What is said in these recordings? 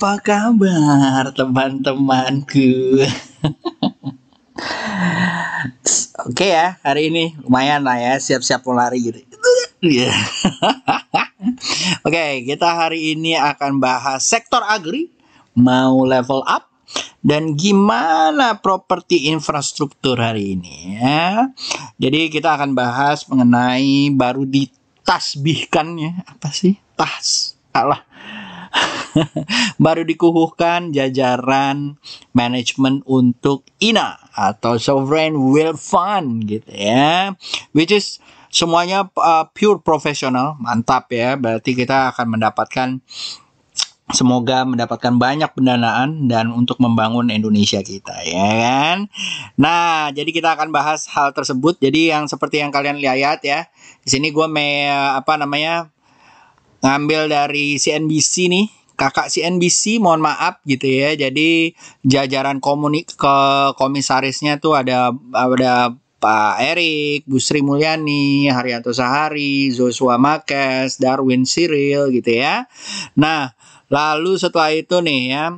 Apa kabar teman-temanku? Oke okay ya, hari ini lumayan lah ya, siap-siap mau lari gitu. Iya. Oke, okay, kita hari ini akan bahas sektor agri, mau level up, dan gimana properti infrastruktur hari ini ya. Jadi kita akan bahas mengenai baru ditasbihkannya apa sih? Tas alah. baru dikukuhkan jajaran manajemen untuk INA atau Sovereign Wealth Fund gitu ya. Which is semuanya uh, pure profesional, mantap ya. Berarti kita akan mendapatkan Semoga mendapatkan banyak pendanaan dan untuk membangun Indonesia kita, ya kan? Nah, jadi kita akan bahas hal tersebut. Jadi yang seperti yang kalian lihat ya, di sini gue me apa namanya ngambil dari CNBC nih kakak si NBC mohon maaf gitu ya jadi jajaran komunik ke komisarisnya tuh ada ada Pak Erik, Bu Sri Mulyani, Haryanto Sahari, Joshua Makes, Darwin Cyril gitu ya. Nah, lalu setelah itu nih ya,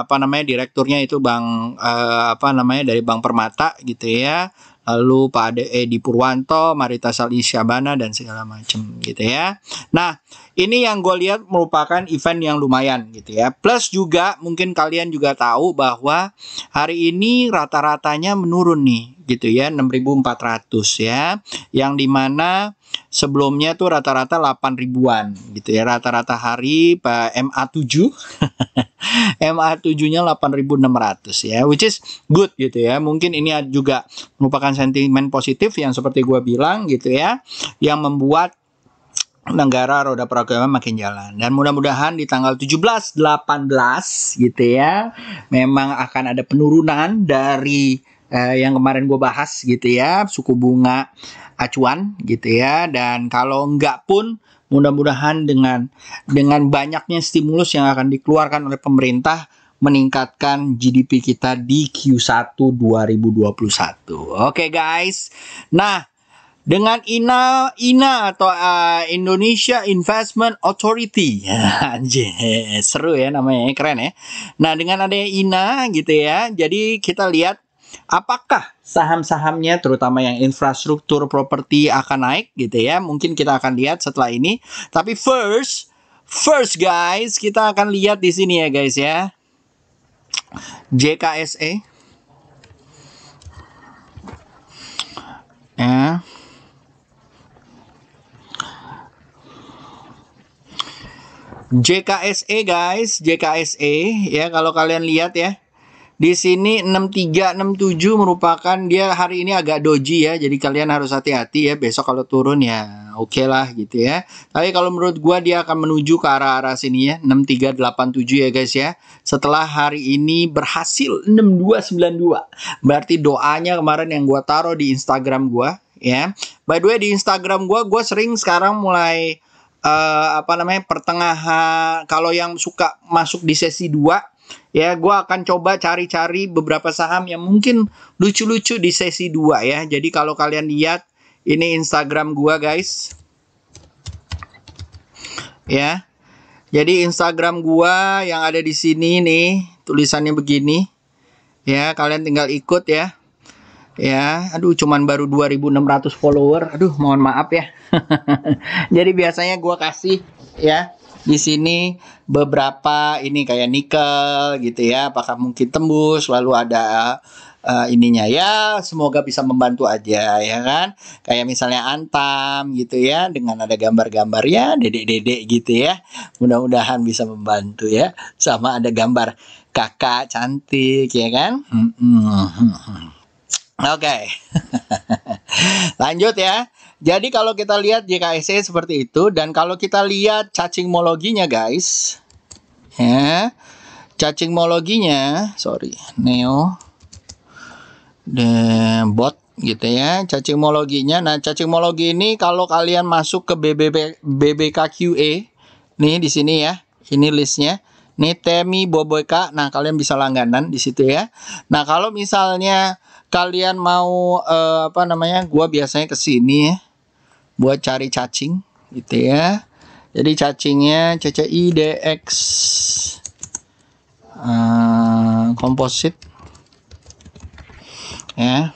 apa namanya direkturnya itu Bang eh, apa namanya dari Bang Permata gitu ya lalu Pak Ade Edi eh, Purwanto, Marita Bana dan segala macam gitu ya. Nah, ini yang gue lihat merupakan event yang lumayan gitu ya. Plus juga mungkin kalian juga tahu bahwa hari ini rata-ratanya menurun nih gitu ya 6.400 ya. Yang dimana sebelumnya tuh rata-rata 8 ribuan gitu ya rata-rata hari pak MA7 MA7-nya 8.600 ya which is good gitu ya mungkin ini juga merupakan sentimen positif yang seperti gue bilang gitu ya yang membuat negara roda perekonomian makin jalan dan mudah-mudahan di tanggal 17 18 gitu ya memang akan ada penurunan dari eh, yang kemarin gue bahas gitu ya suku bunga acuan gitu ya dan kalau enggak pun mudah-mudahan dengan dengan banyaknya stimulus yang akan dikeluarkan oleh pemerintah meningkatkan GDP kita di Q1 2021. Oke okay, guys. Nah, dengan INA INA atau uh, Indonesia Investment Authority. Anjir, seru ya namanya, keren ya. Nah, dengan adanya INA gitu ya. Jadi kita lihat Apakah saham-sahamnya terutama yang infrastruktur properti akan naik gitu ya? Mungkin kita akan lihat setelah ini. Tapi first, first guys, kita akan lihat di sini ya guys ya. JKSE ya JKSE guys JKSE ya kalau kalian lihat ya di sini enam tujuh merupakan dia hari ini agak doji ya. Jadi kalian harus hati-hati ya besok kalau turun ya oke okay lah gitu ya. Tapi kalau menurut gua dia akan menuju ke arah-arah sini ya. delapan tujuh ya guys ya. Setelah hari ini berhasil 6292. Berarti doanya kemarin yang gua taruh di Instagram gua ya. By the way di Instagram gua gua sering sekarang mulai uh, apa namanya pertengahan kalau yang suka masuk di sesi 2 ya gue akan coba cari-cari beberapa saham yang mungkin lucu-lucu di sesi 2 ya jadi kalau kalian lihat ini Instagram gue guys ya jadi Instagram gue yang ada di sini nih tulisannya begini ya kalian tinggal ikut ya ya aduh cuman baru 2600 follower aduh mohon maaf ya jadi biasanya gue kasih ya di sini beberapa ini kayak nikel gitu ya apakah mungkin tembus lalu ada uh, ininya ya semoga bisa membantu aja ya kan kayak misalnya antam gitu ya dengan ada gambar-gambar ya dedek-dedek gitu ya mudah-mudahan bisa membantu ya sama ada gambar kakak cantik ya kan hmm, hmm, hmm. oke okay. lanjut ya jadi kalau kita lihat JKSC seperti itu dan kalau kita lihat cacing mologinya guys, ya Cacing mologinya, sorry, neo the bot gitu ya cacing mologinya. Nah cacing mologi ini kalau kalian masuk ke BBB, BBKQA nih di sini ya, ini listnya. Nih Temi Boboika. Nah, kalian bisa langganan di situ ya. Nah, kalau misalnya kalian mau uh, apa namanya? Gua biasanya ke sini ya buat cari cacing gitu ya jadi cacingnya CCIDX uh, eh, komposit ya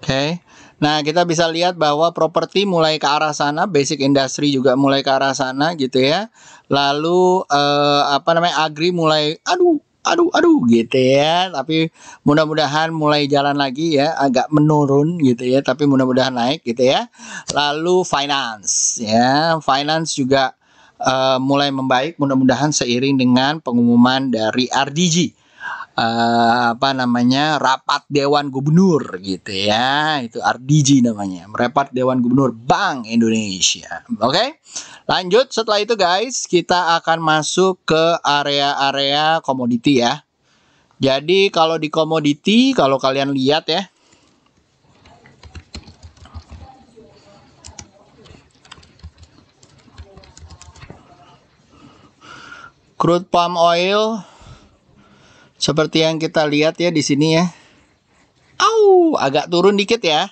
oke okay. Nah, kita bisa lihat bahwa properti mulai ke arah sana, basic industry juga mulai ke arah sana gitu ya. Lalu eh, apa namanya? agri mulai aduh aduh aduh gitu ya tapi mudah-mudahan mulai jalan lagi ya agak menurun gitu ya tapi mudah-mudahan naik gitu ya lalu finance ya finance juga uh, mulai membaik mudah-mudahan seiring dengan pengumuman dari RDG uh, apa namanya rapat Dewan Gubernur gitu ya itu RDG namanya rapat Dewan Gubernur Bank Indonesia oke okay? lanjut setelah itu guys kita akan masuk ke area-area komoditi ya jadi kalau di komoditi kalau kalian lihat ya crude palm oil seperti yang kita lihat ya di sini ya. Au, agak turun dikit ya.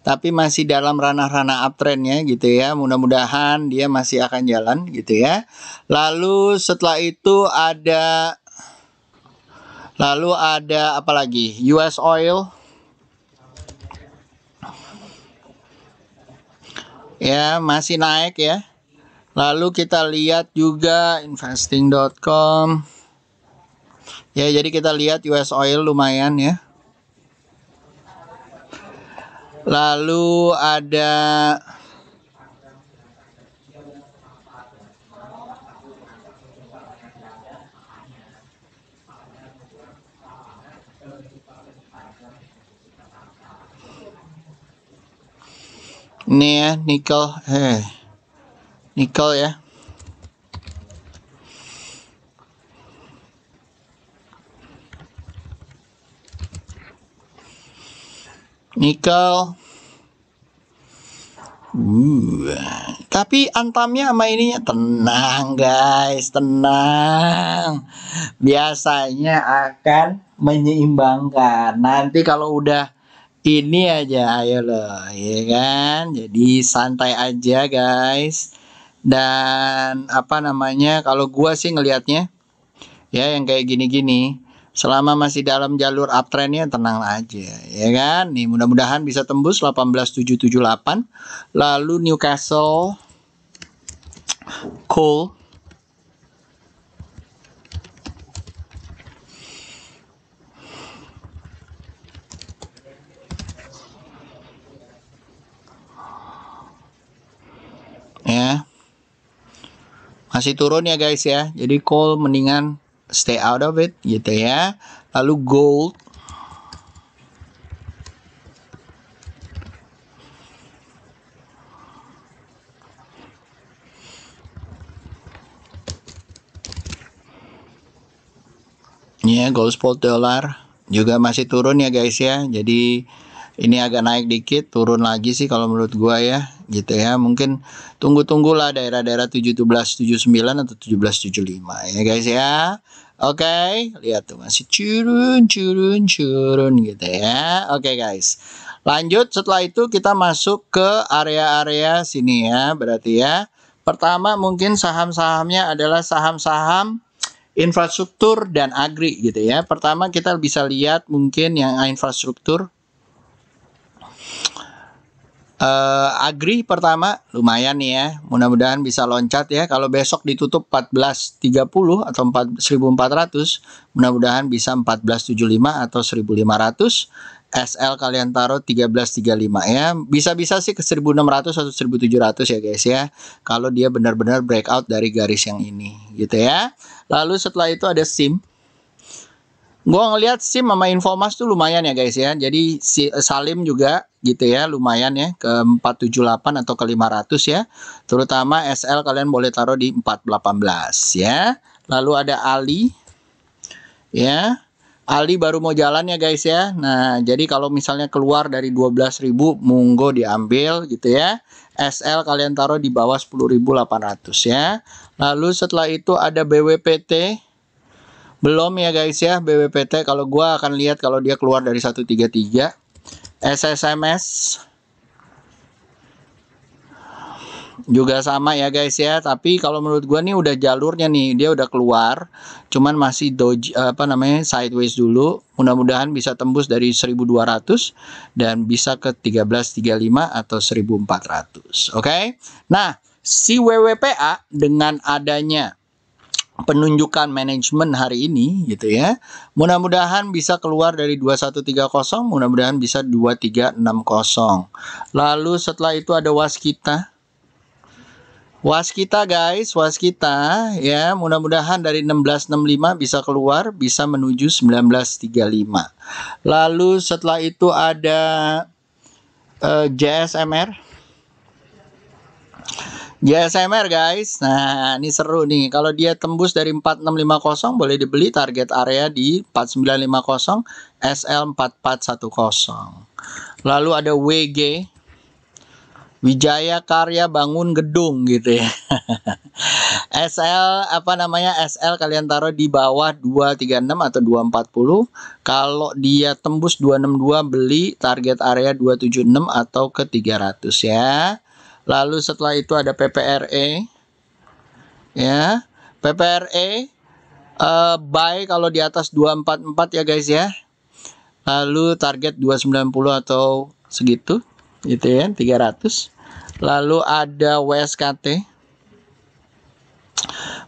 Tapi masih dalam ranah-ranah uptrend ya, gitu ya. Mudah-mudahan dia masih akan jalan gitu ya. Lalu setelah itu ada lalu ada apa lagi? US Oil ya masih naik ya lalu kita lihat juga investing.com Ya, jadi kita lihat US oil lumayan ya. Lalu ada Ini ya, nikel. Eh. Nikel ya. nikel. Uh, tapi antamnya sama ininya tenang guys, tenang. Biasanya akan menyeimbangkan. Nanti kalau udah ini aja, ayo loh, ya kan? Jadi santai aja guys. Dan apa namanya? Kalau gua sih ngelihatnya, ya yang kayak gini-gini selama masih dalam jalur uptrendnya tenang aja ya kan nih mudah-mudahan bisa tembus 18778 lalu Newcastle Coal ya masih turun ya guys ya jadi coal mendingan stay out of it gitu ya. Lalu gold Ya, gold spot dollar juga masih turun ya guys ya. Jadi ini agak naik dikit, turun lagi sih kalau menurut gua ya gitu ya. Mungkin tunggu-tunggulah daerah-daerah 1779 atau 1775 ya guys ya. Oke, okay, lihat tuh masih curun curun curun gitu ya. Oke okay, guys. Lanjut setelah itu kita masuk ke area-area sini ya, berarti ya. Pertama mungkin saham-sahamnya adalah saham-saham infrastruktur dan agri gitu ya. Pertama kita bisa lihat mungkin yang infrastruktur Uh, Agri pertama lumayan nih ya. Mudah-mudahan bisa loncat ya. Kalau besok ditutup 14.30 atau 1400, mudah-mudahan bisa 1475 atau 1500. SL kalian taruh 1335 ya. Bisa-bisa sih ke 1600 atau 1700 ya guys ya. Kalau dia benar-benar breakout dari garis yang ini gitu ya. Lalu setelah itu ada SIM gue ngeliat SIM sama Infomas tuh lumayan ya guys ya. Jadi si Salim juga gitu ya lumayan ya ke 478 atau ke 500 ya terutama SL kalian boleh taruh di 418 ya lalu ada Ali ya Ali baru mau jalan ya guys ya Nah jadi kalau misalnya keluar dari 12.000 Monggo diambil gitu ya SL kalian taruh di bawah 10.800 ya Lalu setelah itu ada BWPT belum ya guys ya BWPT kalau gua akan lihat kalau dia keluar dari 133 SSMS juga sama ya guys ya tapi kalau menurut gue nih udah jalurnya nih dia udah keluar cuman masih doji eh, apa namanya sideways dulu mudah-mudahan bisa tembus dari 1200 dan bisa ke 1335 atau 1400 oke okay? nah si WWPA dengan adanya penunjukan manajemen hari ini gitu ya. Mudah-mudahan bisa keluar dari 2130, mudah-mudahan bisa 2360. Lalu setelah itu ada was kita, was kita guys, was kita, ya, mudah-mudahan dari 1665 bisa keluar, bisa menuju 1935. Lalu setelah itu ada uh, eh, JSMR GSMR guys. Nah, ini seru nih. Kalau dia tembus dari 4650 boleh dibeli target area di 4950 SL4410. Lalu ada WG Wijaya Karya Bangun Gedung gitu ya. SL apa namanya SL kalian taruh di bawah 236 atau 240 kalau dia tembus 262 beli target area 276 atau ke 300 ya Lalu setelah itu ada PPRE. Ya, PPRE uh, eh, buy kalau di atas 244 ya guys ya. Lalu target 290 atau segitu gitu ya 300. Lalu ada WSKT.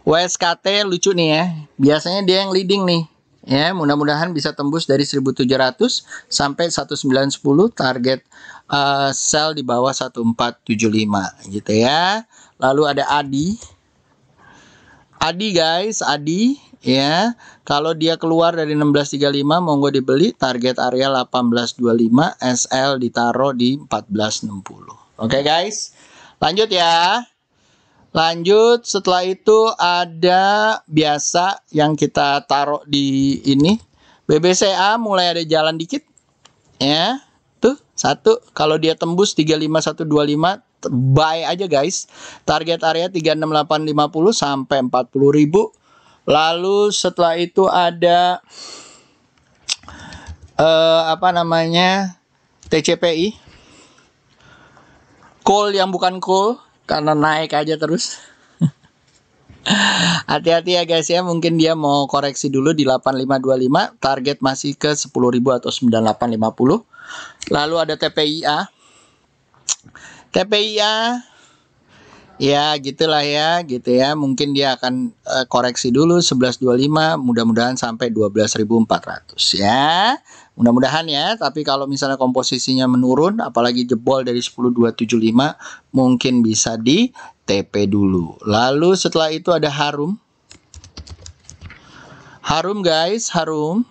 WSKT lucu nih ya. Biasanya dia yang leading nih. Ya, mudah-mudahan bisa tembus dari 1700 sampai 1910 target uh, sel di bawah 1475 gitu ya. Lalu ada Adi. Adi guys, Adi ya. Kalau dia keluar dari 1635 monggo dibeli target area 1825, SL ditaruh di 1460. Oke okay, guys. Lanjut ya. Lanjut setelah itu ada biasa yang kita taruh di ini BBCA mulai ada jalan dikit ya satu, kalau dia tembus 35125 buy aja guys. Target area 36850 sampai 40000. Lalu setelah itu ada uh, apa namanya? TCPI. Call yang bukan call karena naik aja terus. Hati-hati ya guys ya, mungkin dia mau koreksi dulu di 8525, target masih ke 10.000 atau 9850. Lalu ada TPIA. TPIA Ya, gitulah ya, gitu ya. Mungkin dia akan uh, koreksi dulu 1125, mudah-mudahan sampai 12.400 ya. Mudah-mudahan ya, tapi kalau misalnya komposisinya menurun apalagi jebol dari 10275, mungkin bisa di TP dulu. Lalu setelah itu ada Harum. Harum guys, Harum.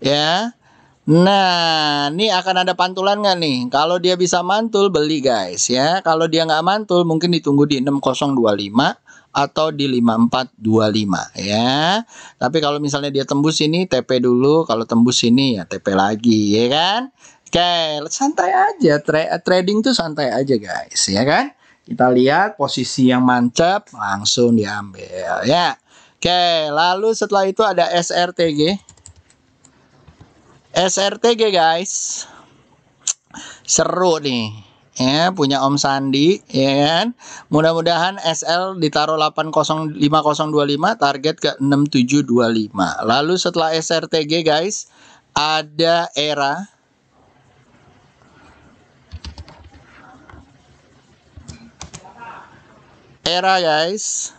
Ya. Nah, ini akan ada pantulan nggak nih? Kalau dia bisa mantul, beli guys ya. Kalau dia nggak mantul, mungkin ditunggu di 6025 atau di 5425 ya. Tapi kalau misalnya dia tembus ini TP dulu, kalau tembus ini ya TP lagi ya kan? Oke, santai aja. Tra trading tuh santai aja guys ya kan? Kita lihat posisi yang mantap langsung diambil ya. Oke, lalu setelah itu ada SRTG. SRTG guys seru nih ya punya Om Sandi ya kan mudah-mudahan SL ditaruh 805025 target ke 6725 lalu setelah SRTG guys ada era era guys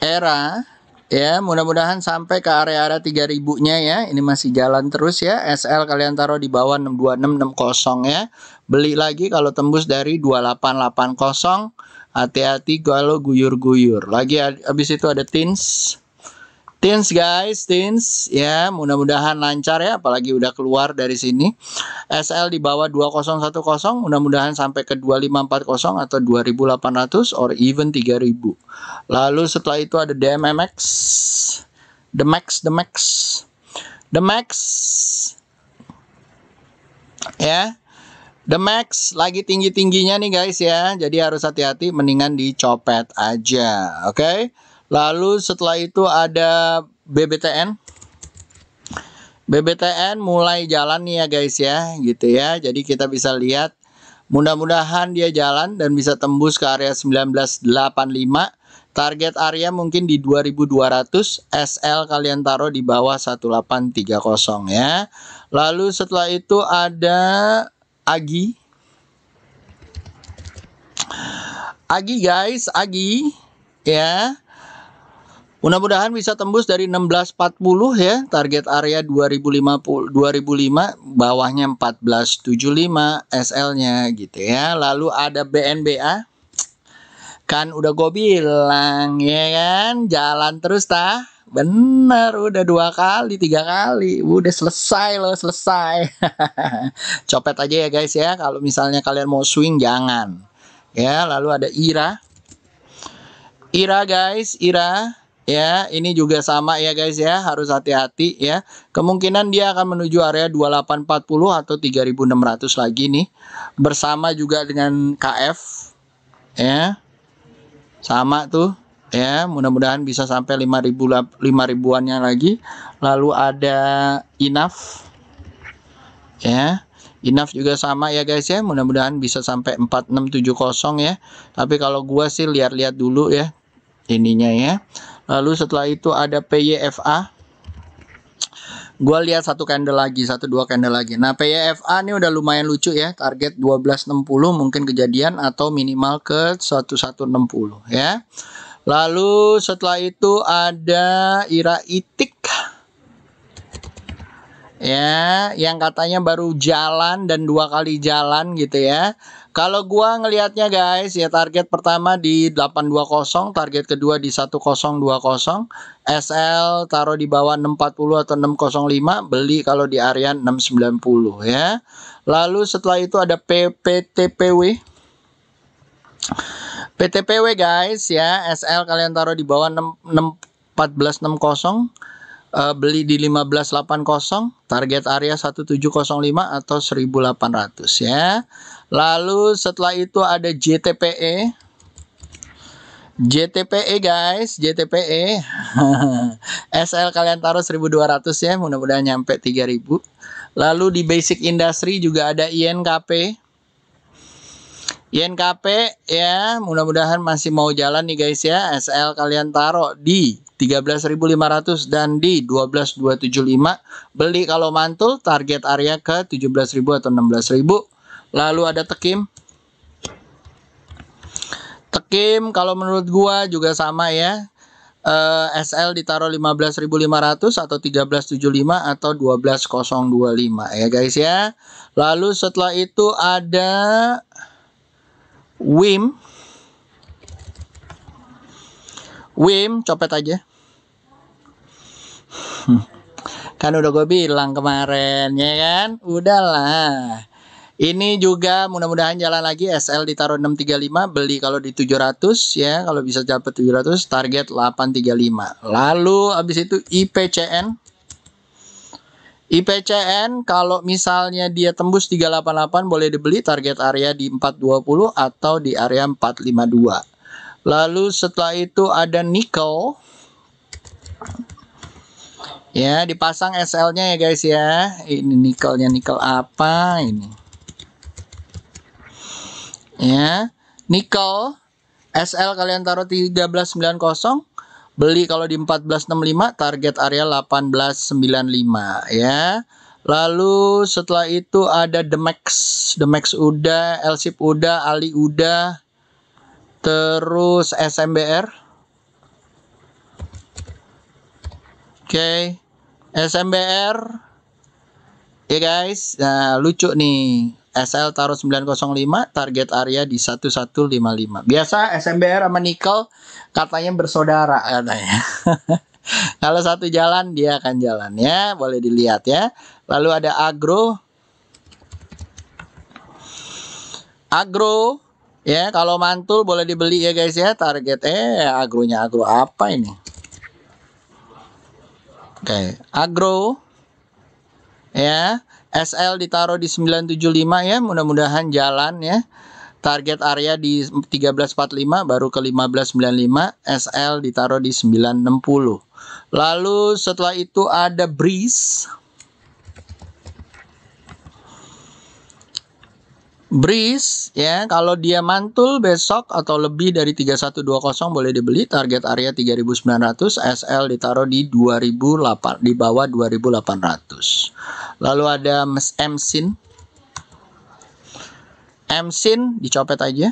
era Ya, mudah-mudahan sampai ke area-area 3000-nya ya. Ini masih jalan terus ya. SL kalian taruh di bawah 62660 ya. Beli lagi kalau tembus dari 2880. Hati-hati kalau guyur-guyur. Lagi habis itu ada tins Teens guys, teens ya, mudah-mudahan lancar ya apalagi udah keluar dari sini. SL di bawah 2010 mudah-mudahan sampai ke 2540 atau 2800 or even 3000. Lalu setelah itu ada DMMX. The Max, The Max. The Max ya. The Max lagi tinggi-tingginya nih guys ya. Jadi harus hati-hati mendingan dicopet aja, oke? Okay? Lalu setelah itu ada BBTN. BBTN mulai jalan nih ya guys ya, gitu ya. Jadi kita bisa lihat mudah-mudahan dia jalan dan bisa tembus ke area 1985. Target area mungkin di 2200, SL kalian taruh di bawah 1830 ya. Lalu setelah itu ada Agi. Agi guys, Agi ya Mudah-mudahan bisa tembus dari 1640 ya target area 2050 2005 bawahnya 1475 SL-nya gitu ya. Lalu ada BNBA kan udah gue bilang ya kan jalan terus tah bener udah dua kali tiga kali udah selesai loh selesai copet aja ya guys ya kalau misalnya kalian mau swing jangan ya lalu ada Ira Ira guys Ira ya ini juga sama ya guys ya harus hati-hati ya kemungkinan dia akan menuju area 2840 atau 3600 lagi nih bersama juga dengan KF ya sama tuh ya mudah-mudahan bisa sampai 5000 5000 ribuannya lagi lalu ada Inaf ya Inaf juga sama ya guys ya mudah-mudahan bisa sampai 4670 ya tapi kalau gua sih lihat-lihat dulu ya ininya ya Lalu setelah itu ada PYFA. Gua lihat satu candle lagi, satu dua candle lagi. Nah, PYFA ini udah lumayan lucu ya. Target 1260 mungkin kejadian atau minimal ke 1160 ya. Lalu setelah itu ada Ira Itik ya yang katanya baru jalan dan dua kali jalan gitu ya kalau gua ngelihatnya guys, ya target pertama di 820, target kedua di 1020, SL taruh di bawah 640 atau 605, beli kalau di area 690 ya. Lalu setelah itu ada PPTPW. PTPW guys ya, SL kalian taruh di bawah 614 1460 uh, beli di 1580 target area 1705 atau 1800 ya lalu setelah itu ada JTPE JTPE guys JTPE SL kalian taruh 1200 ya mudah-mudahan nyampe 3000 lalu di basic industry juga ada INKP INKP ya mudah-mudahan masih mau jalan nih guys ya SL kalian taruh di 13.500 dan di 12.275 beli kalau mantul target area ke 17.000 atau 16.000 lalu ada tekim tekim kalau menurut gua juga sama ya uh, eh, SL ditaruh 15.500 atau 1375 atau 12025 ya guys ya. Lalu setelah itu ada WIM. WIM copet aja kan udah gue bilang kemarin ya kan udahlah ini juga mudah-mudahan jalan lagi SL ditaruh 635 beli kalau di 700 ya kalau bisa dapat 700 target 835 lalu habis itu IPCN IPCN kalau misalnya dia tembus 388 boleh dibeli target area di 420 atau di area 452 lalu setelah itu ada nikel Ya, dipasang SL-nya ya guys ya. Ini nikelnya nikel apa ini? Ya, nikel SL kalian taruh 1390, beli kalau di 1465 target area 1895 ya. Lalu setelah itu ada the max, the max udah, Elsip udah, Ali udah, terus SMBR Oke, okay. SMBR ya yeah guys nah, lucu nih SL taruh 905 target area di 1155 biasa SMBR sama nikel katanya bersaudara katanya kalau satu jalan dia akan jalan ya boleh dilihat ya lalu ada agro agro ya kalau mantul boleh dibeli ya guys ya Target eh agronya agro apa ini Oke, okay. agro ya. SL ditaruh di 975 ya, mudah-mudahan jalan ya. Target area di 1345 baru ke 1595, SL ditaruh di 960. Lalu setelah itu ada breeze Breeze ya kalau dia mantul besok atau lebih dari 3120 boleh dibeli target area 3900 SL ditaruh di 2008 di bawah 2800 lalu ada mes Msin Msin dicopet aja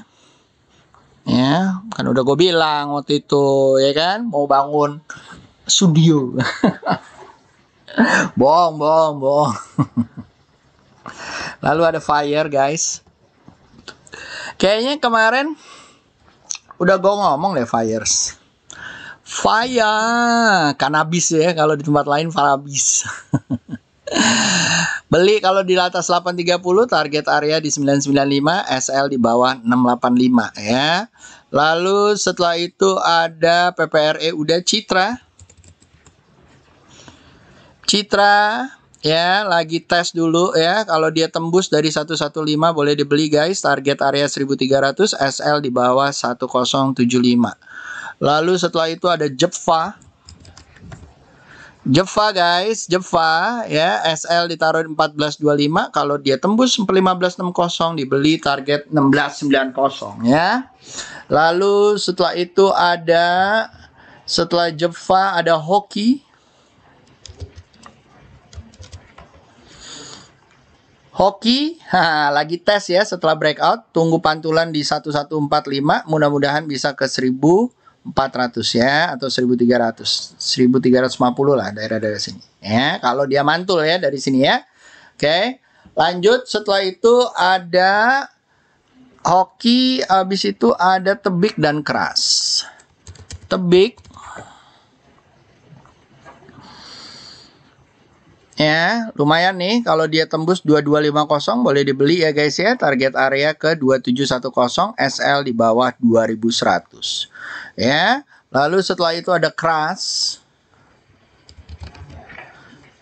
ya kan udah gue bilang waktu itu ya kan mau bangun studio bohong bohong bohong lalu ada fire guys Kayaknya kemarin udah gue ngomong deh fires. Fire, kanabis ya kalau di tempat lain farabis. Beli kalau di atas 830 target area di 995, SL di bawah 685 ya. Lalu setelah itu ada PPRE udah Citra. Citra ya lagi tes dulu ya kalau dia tembus dari 115 boleh dibeli guys target area 1300 SL di bawah 1075 lalu setelah itu ada Jeffa Jeffa guys Jeffa ya SL ditaruh 1425 kalau dia tembus 1560 dibeli target 1690 ya lalu setelah itu ada setelah Jeffa ada Hoki Hoki, ha, lagi tes ya setelah breakout. Tunggu pantulan di 1145, mudah-mudahan bisa ke 1400 ya atau 1300. 1350 lah daerah-daerah sini. Ya, kalau dia mantul ya dari sini ya. Oke. Lanjut setelah itu ada hoki habis itu ada tebik dan keras. Tebik Ya, lumayan nih kalau dia tembus 2250 boleh dibeli ya guys ya. Target area ke 2710 SL di bawah 2100. Ya. Lalu setelah itu ada crash.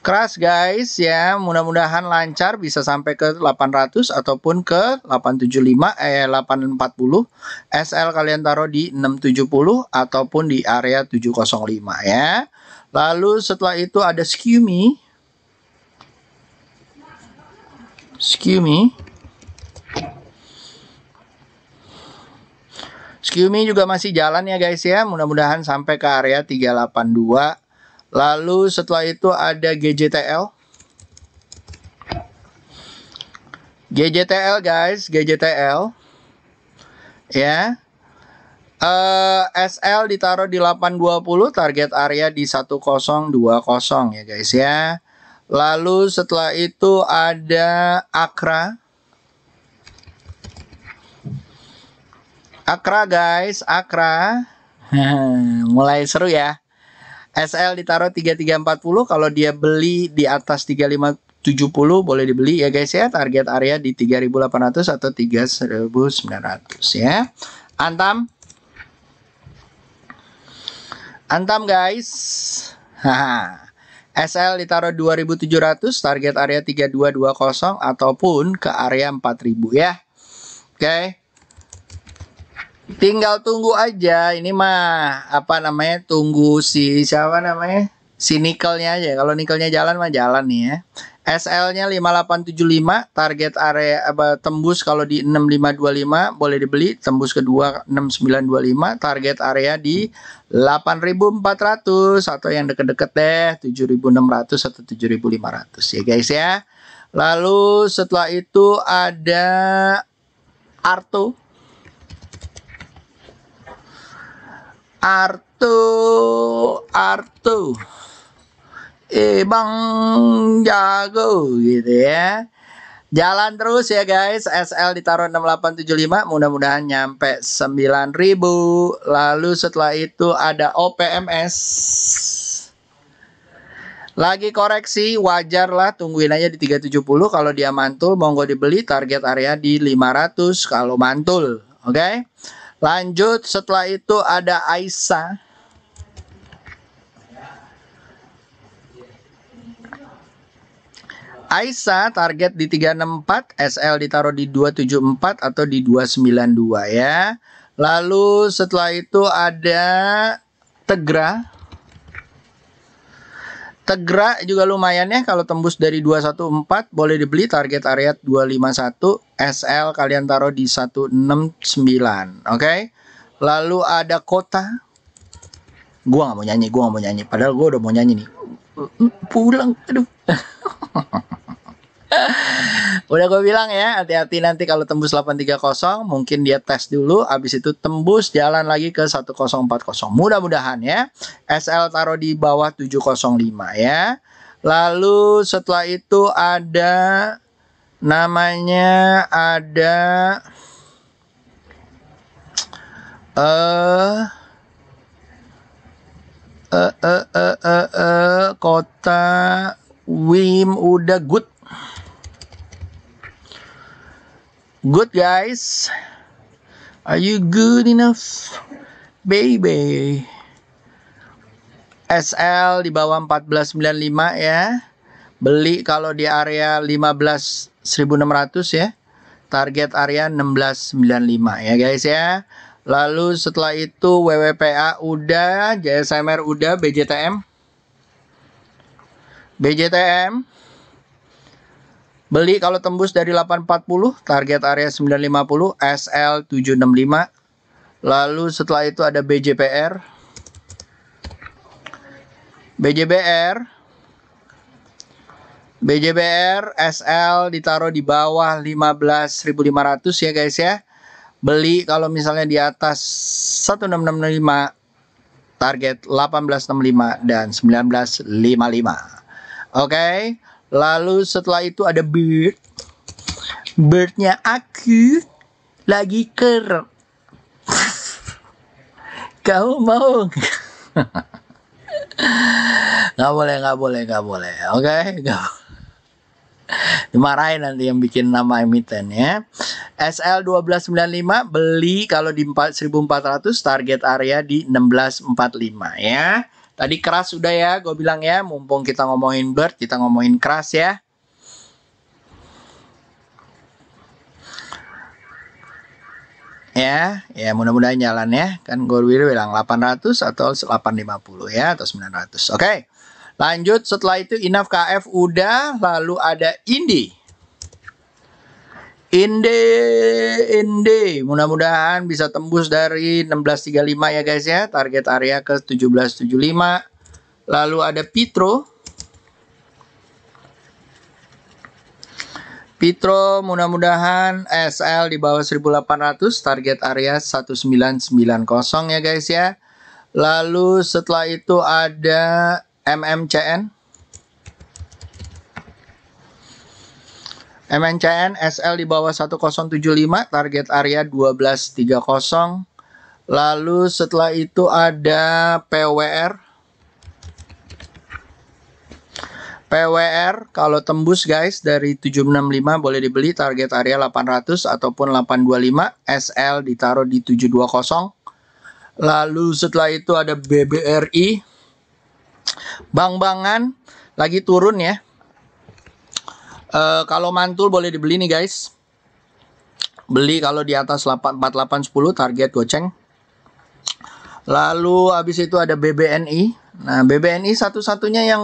Crash guys ya, mudah-mudahan lancar bisa sampai ke 800 ataupun ke 875 eh 840. SL kalian taruh di 670 ataupun di area 705 ya. Lalu setelah itu ada Skumi excuse me juga masih jalan ya guys ya. Mudah-mudahan sampai ke area 382. Lalu setelah itu ada GJTL. GJTL guys, GJTL. Ya. Uh, eh, SL ditaruh di 820, target area di 1020 ya guys ya. Lalu setelah itu ada Akra. Akra guys, Akra. Mulai seru ya. SL ditaruh 3340 kalau dia beli di atas 3570 boleh dibeli ya guys ya. Target area di 3800 atau 3900 ya. Antam. Antam guys. Haha. SL ditaruh 2700 target area 3220 ataupun ke area 4000 ya. Oke. Tinggal tunggu aja ini mah apa namanya tunggu si siapa namanya? Si nikelnya aja. Kalau nikelnya jalan mah jalan nih ya. SL-nya 5875 target area apa, tembus kalau di 6525 boleh dibeli tembus kedua 6925 target area di 8400 atau yang deket-deket deh 7600 atau 7500 ya guys ya. Lalu setelah itu ada Arto Arto Arto eh bang Jago gitu ya. Jalan terus ya guys, SL ditaruh 6875, mudah-mudahan nyampe 9000. Lalu setelah itu ada OPMS. Lagi koreksi, wajar lah tungguin aja di 370. Kalau dia mantul, monggo dibeli target area di 500 kalau mantul. Oke, okay? lanjut setelah itu ada Aisyah. Aisa target di 364, SL ditaruh di 274 atau di 292 ya. Lalu setelah itu ada Tegra. Tegra juga lumayan ya kalau tembus dari 214 boleh dibeli target area 251 SL kalian taruh di 169 oke okay? lalu ada kota gua nggak mau nyanyi gua nggak mau nyanyi padahal gua udah mau nyanyi nih Mm, pulang aduh Udah gue bilang ya, hati-hati nanti kalau tembus 830 mungkin dia tes dulu Abis itu tembus jalan lagi ke 1040. Mudah-mudahan ya. SL taruh di bawah 705 ya. Lalu setelah itu ada namanya ada eh uh, eh eh eh eh eh kota Wim udah good good guys are you good enough baby SL di bawah 1495 ya beli kalau di area 15600 ya target area 1695 ya guys ya Lalu setelah itu WWPA udah, JSMR udah, BJTM. BJTM beli kalau tembus dari 840, target area 950, SL 765. Lalu setelah itu ada BJPR. BJBR BJBR SL ditaruh di bawah 15.500 ya guys ya beli kalau misalnya di atas 1665 target 1865 dan 1955 oke okay? lalu setelah itu ada bird birdnya aku lagi ker kamu mau nggak boleh nggak boleh nggak boleh oke okay? Dimarahin nanti yang bikin nama emiten ya. SL1295 beli kalau di 1400 target area di 1645 ya. Tadi keras sudah ya, gue bilang ya, mumpung kita ngomongin bird, kita ngomongin keras ya. ya ya mudah-mudahan jalan ya kan gue bilang 800 atau 850 ya atau 900 oke okay. Lanjut setelah itu inaf KF udah lalu ada indi. Indi Indi mudah-mudahan bisa tembus dari 1635 ya guys ya, target area ke 1775. Lalu ada Pitro. Pitro mudah-mudahan SL di bawah 1800, target area 1990 ya guys ya. Lalu setelah itu ada MMCN MNCN SL di bawah 1075 target area 1230 lalu setelah itu ada PWR PWR kalau tembus guys dari 765 boleh dibeli target area 800 ataupun 825 SL ditaruh di 720 lalu setelah itu ada BBRI Bang-bangan lagi turun ya. Uh, kalau mantul boleh dibeli nih guys. Beli kalau di atas 4810 target goceng. Lalu habis itu ada BBNI. Nah, BBNI satu-satunya yang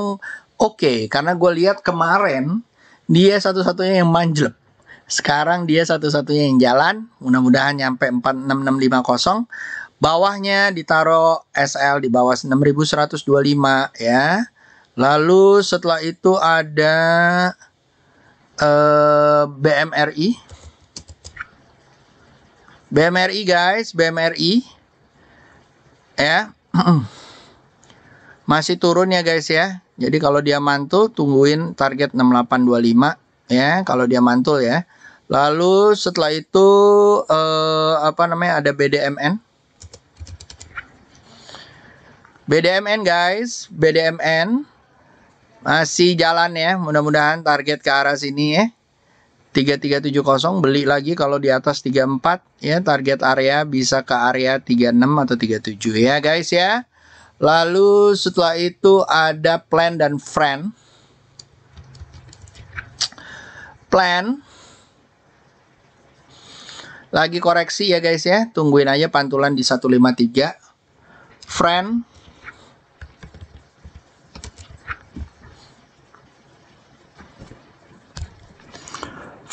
oke okay, karena gue lihat kemarin dia satu-satunya yang manjlek. Sekarang dia satu-satunya yang jalan. Mudah-mudahan nyampe 46650. Bawahnya ditaruh SL di bawah 6125 ya. Lalu setelah itu ada eh, BMRI. BMRI guys, BMRI. Ya. Masih turun ya guys ya. Jadi kalau dia mantul tungguin target 6825 ya, kalau dia mantul ya. Lalu setelah itu eh, apa namanya ada BDMN. BDMN guys, BDMN masih jalan ya. Mudah-mudahan target ke arah sini ya. 3370 beli lagi kalau di atas 34 ya target area bisa ke area 36 atau 37 ya guys ya. Lalu setelah itu ada plan dan friend. Plan lagi koreksi ya guys ya. Tungguin aja pantulan di 153. Friend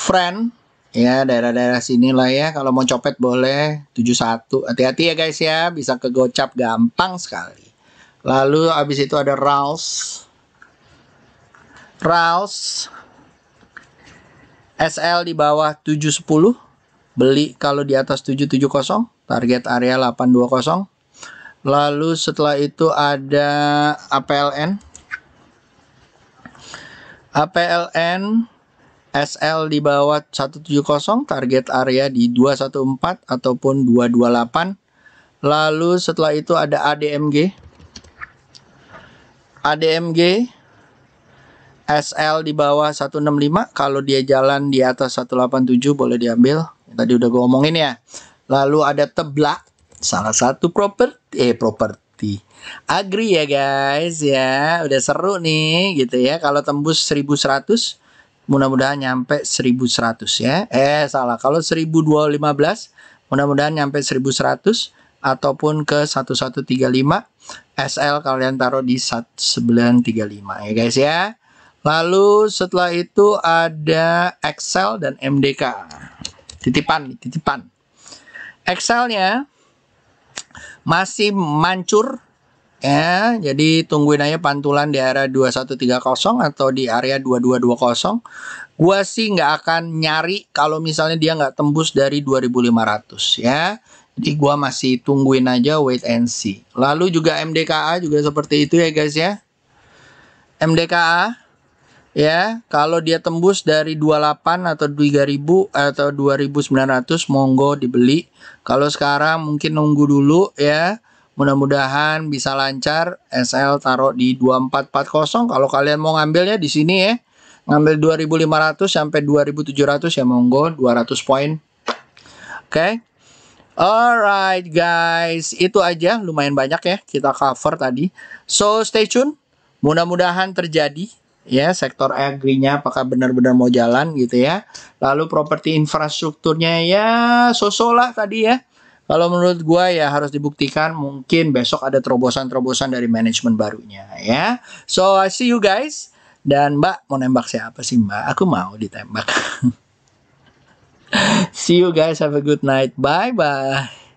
friend ya daerah-daerah sini lah ya kalau mau copet boleh 71 hati-hati ya guys ya bisa kegocap gampang sekali lalu abis itu ada Rouse Rouse SL di bawah 710 beli kalau di atas 770 target area 820 lalu setelah itu ada APLN APLN SL di bawah 170 target area di 214 ataupun 228 lalu setelah itu ada ADMG ADMG SL di bawah 165 kalau dia jalan di atas 187 boleh diambil tadi udah gue omongin ya lalu ada teblak salah satu properti eh properti agri ya guys ya udah seru nih gitu ya kalau tembus 1100 mudah-mudahan nyampe 1100 ya. Eh salah, kalau 1215 mudah-mudahan nyampe 1100 ataupun ke 1135 SL kalian taruh di 1935 ya guys ya. Lalu setelah itu ada Excel dan MDK. Titipan, titipan. Excelnya masih mancur ya jadi tungguin aja pantulan di area 2130 atau di area 2220 gua sih nggak akan nyari kalau misalnya dia nggak tembus dari 2500 ya jadi gua masih tungguin aja wait and see lalu juga MDKA juga seperti itu ya guys ya MDKA ya kalau dia tembus dari 28 atau 3000 atau 2900 monggo dibeli kalau sekarang mungkin nunggu dulu ya Mudah-mudahan bisa lancar. SL taruh di 2440. Kalau kalian mau ngambil ya di sini ya. Ngambil 2500 sampai 2700 ya monggo 200 poin. Oke. Okay. Alright guys, itu aja lumayan banyak ya kita cover tadi. So stay tune. Mudah-mudahan terjadi ya sektor agrinya apakah benar-benar mau jalan gitu ya. Lalu properti infrastrukturnya ya sosolah tadi ya kalau menurut gue ya harus dibuktikan mungkin besok ada terobosan-terobosan dari manajemen barunya ya. So I see you guys. Dan Mbak mau nembak siapa sih Mbak? Aku mau ditembak. see you guys. Have a good night. Bye bye.